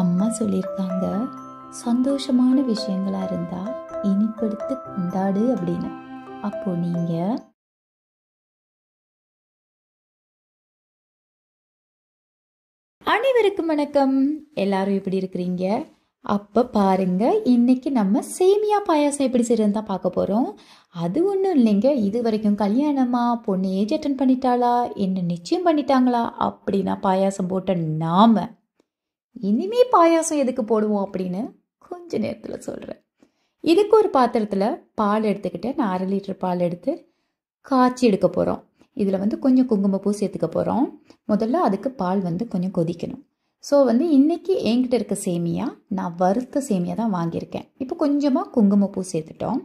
அம்மா சொல்லியிருக்காங்க சந்தோஷமான விஷயங்களாக இருந்தால் இனிப்படுத்து கொண்டாடு அப்படின்னு அப்போ நீங்கள் அனைவருக்கும் வணக்கம் எல்லாரும் எப்படி இருக்கிறீங்க அப்போ பாருங்க இன்னைக்கு நம்ம சேமியா பாயாசம் எப்படி செய்யறதுன்னு தான் பார்க்க போகிறோம் அது ஒன்றும் இல்லைங்க இது வரைக்கும் கல்யாணமா பொண்ணு ஏஜ் அட்டன் பண்ணிட்டாளா என்ன நிச்சயம் பண்ணிட்டாங்களா அப்படின்னா பாயாசம் போட்ட நாம இனிமே பாயாசம் எதுக்கு போடுவோம் அப்படின்னு கொஞ்ச நேரத்தில் சொல்கிறேன் இதுக்கு ஒரு பாத்திரத்தில் பால் எடுத்துக்கிட்டு நான் அரை லிட்டர் பால் எடுத்து காய்ச்சி எடுக்க போகிறோம் இதில் வந்து கொஞ்சம் குங்குமப்பூ சேர்த்துக்க போகிறோம் முதல்ல அதுக்கு பால் வந்து கொஞ்சம் கொதிக்கணும் ஸோ வந்து இன்றைக்கி என்கிட்ட இருக்க சேமியா நான் வறுத்த சேமியா தான் வாங்கியிருக்கேன் இப்போ கொஞ்சமாக குங்குமப்பூ சேர்த்துட்டோம்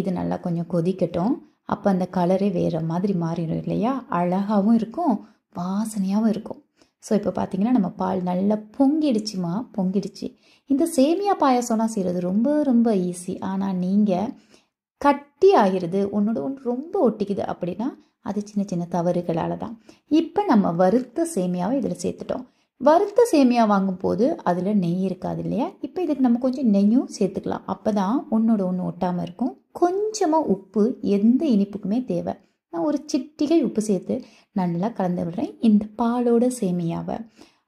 இது நல்லா கொஞ்சம் கொதிக்கட்டும் அப்போ அந்த கலரே வேறு மாதிரி மாறிடும் இல்லையா அழகாகவும் இருக்கும் வாசனையாகவும் இருக்கும் ஸோ இப்போ பார்த்தீங்கன்னா நம்ம பால் நல்லா பொங்கிடுச்சுமா பொங்கிடுச்சு இந்த சேமியா பாயசம்லாம் செய்கிறது ரொம்ப ரொம்ப ஈஸி ஆனால் நீங்கள் கட்டி ஆகிடுது ஒன்றோட ஒன்று ரொம்ப ஒட்டிக்குது அப்படின்னா அது சின்ன சின்ன தவறுகளால் தான் இப்போ நம்ம வறுத்த சேமியாவை இதில் சேர்த்துட்டோம் வறுத்த சேமியா வாங்கும் போது அதில் நெய் இருக்காது இல்லையா இப்போ இதுக்கு நம்ம கொஞ்சம் நெய்யும் சேர்த்துக்கலாம் அப்போ தான் ஒன்றோட ஒன்று ஒட்டாமல் இருக்கும் கொஞ்சமாக உப்பு எந்த இனிப்புக்குமே தேவை நான் ஒரு சிட்டிகை உப்பு சேர்த்து நல்லா கலந்து விடுறேன் இந்த பாலோட சேமியாவை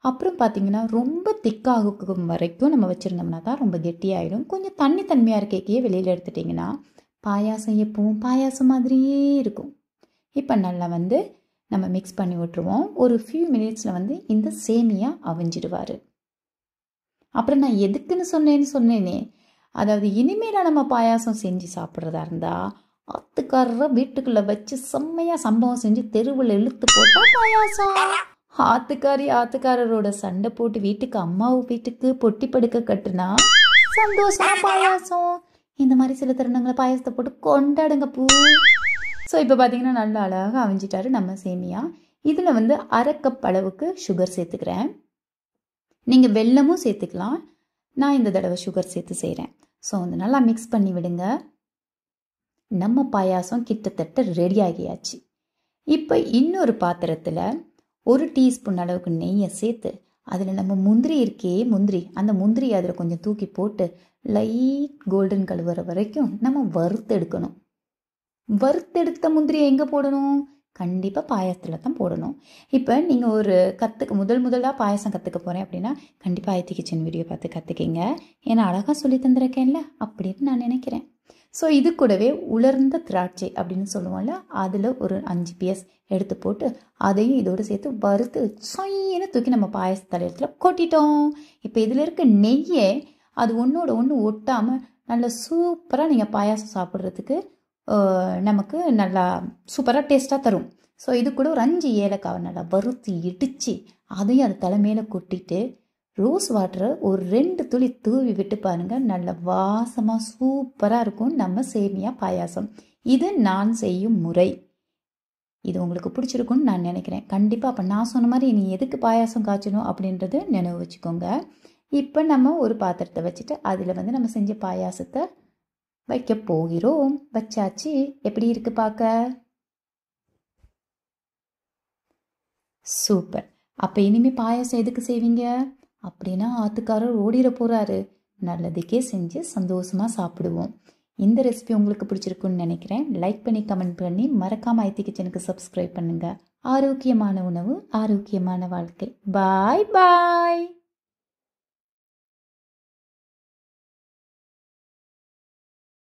அப்புறம் பார்த்திங்கன்னா ரொம்ப திக்காகும் வரைக்கும் நம்ம வச்சுருந்தோம்னா தான் ரொம்ப கெட்டியாகிடும் கொஞ்சம் தண்ணி தன்மையாக இருக்கேக்கையே வெளியில் எடுத்துட்டிங்கன்னா பாயாசம் எப்பவும் பாயாசம் மாதிரியே இருக்கும் இப்போ நல்லா வந்து நம்ம மிக்ஸ் பண்ணி விட்டுருவோம் ஒரு ஃபியூ மினிட்ஸில் வந்து இந்த சேமியா அவிஞ்சிடுவார் அப்புறம் நான் எதுக்குன்னு சொன்னேன்னு சொன்னேனே அதாவது இனிமேலாக நம்ம பாயாசம் செஞ்சு சாப்பிட்றதா இருந்தால் ஆத்துக்காரரை வீட்டுக்குள்ளே வச்சு செம்மையாக சம்பவம் செஞ்சு தெருவில் இழுத்து போட்டா பாயாசம் ஆத்துக்காரி ஆத்துக்காரரோட சண்டை போட்டு வீட்டுக்கு அம்மாவு வீட்டுக்கு பொட்டி படுக்க கட்டுனா சந்தோஷமா பாயாசம் இந்த மாதிரி சில தருணங்களை பாயாசத்தை போட்டு கொண்டாடுங்க பூ ஸோ இப்போ பார்த்தீங்கன்னா நல்லா அழகாக அவிஞ்சிட்டாரு நம்ம சேமியா இதில் வந்து அரை கப் அளவுக்கு சுகர் சேர்த்துக்கிறேன் நீங்கள் வெல்லமும் சேர்த்துக்கலாம் நான் இந்த தடவை சுகர் சேர்த்து செய்கிறேன் ஸோ வந்து நல்லா மிக்ஸ் பண்ணி விடுங்க நம்ம பாயாசம் கிட்டத்தட்ட ரெடி ஆகியாச்சு இப்போ இன்னொரு பாத்திரத்தில் ஒரு டீஸ்பூன் அளவுக்கு நெய்யை சேர்த்து அதில் நம்ம முந்திரி இருக்கே முந்திரி அந்த முந்திரி அதில் கொஞ்சம் தூக்கி போட்டு லைட் கோல்டன் கழுவுற வரைக்கும் நம்ம வறுத்தெடுக்கணும் வறுத்தெடுத்த முந்திரியை எங்கே போடணும் கண்டிப்பாக பாயசத்தில் தான் போடணும் இப்போ நீங்கள் ஒரு கற்றுக்க முதல் முதலாக பாயசம் கற்றுக்க போகிறேன் அப்படின்னா கண்டிப்பாக ஐத்தி கிச்சன் வீடியோ பார்த்து கற்றுக்கிங்க ஏன்னா அழகாக சொல்லி தந்திருக்கேன்ல அப்படின்னு நான் நினைக்கிறேன் ஸோ இது கூடவே உலர்ந்த திராட்சை அப்படின்னு சொல்லுவோம்ல அதில் ஒரு அஞ்சு பீஸ் எடுத்து போட்டு அதையும் இதோடு சேர்த்து வறுத்து சொயின்னு தூக்கி நம்ம பாயச தலையத்தில் கொட்டிட்டோம் இப்போ இதில் இருக்க நெய்யை அது ஒன்றோட ஒன்று ஒட்டாமல் நல்லா சூப்பராக நீங்கள் பாயாசம் சாப்பிட்றதுக்கு நமக்கு நல்லா சூப்பராக டேஸ்ட்டாக தரும் ஸோ இது கூட ஒரு அஞ்சு ஏலக்காவை நல்லா வறுத்து இடித்து அதையும் அது தலைமையில் கொட்டிட்டு ரோஸ் வாட்டரை ஒரு ரெண்டு துளி தூவி விட்டு பாருங்கள் நல்ல வாசமாக சூப்பராக இருக்கும் நம்ம சேமியா பாயாசம் இது நான் செய்யும் முறை இது உங்களுக்கு பிடிச்சிருக்குன்னு நான் நினைக்கிறேன் கண்டிப்பாக அப்போ நான் சொன்ன மாதிரி நீ எதுக்கு பாயாசம் காய்ச்சணும் அப்படின்றத நினைவு வச்சுக்கோங்க இப்போ நம்ம ஒரு பாத்திரத்தை வச்சுட்டு அதில் வந்து நம்ம செஞ்ச பாயாசத்தை வைக்க போகிறோம் வச்சாச்சு எப்படி இருக்கு பார்க்க சூப்பர் அப்போ இனிமேல் பாயாசம் எதுக்கு செய்வீங்க அப்படின்னா ஆத்துக்காரர் ஓடிட போகிறாரு நல்லதுக்கே செஞ்சு சந்தோஷமாக சாப்பிடுவோம் இந்த ரெசிபி உங்களுக்கு பிடிச்சிருக்குன்னு நினைக்கிறேன் லைக் பண்ணி கமெண்ட் பண்ணி மறக்காமல் ஐத்தி கிச்சனுக்கு சப்ஸ்கிரைப் பண்ணுங்கள் ஆரோக்கியமான உணவு ஆரோக்கியமான வாழ்க்கை பாய் பாய்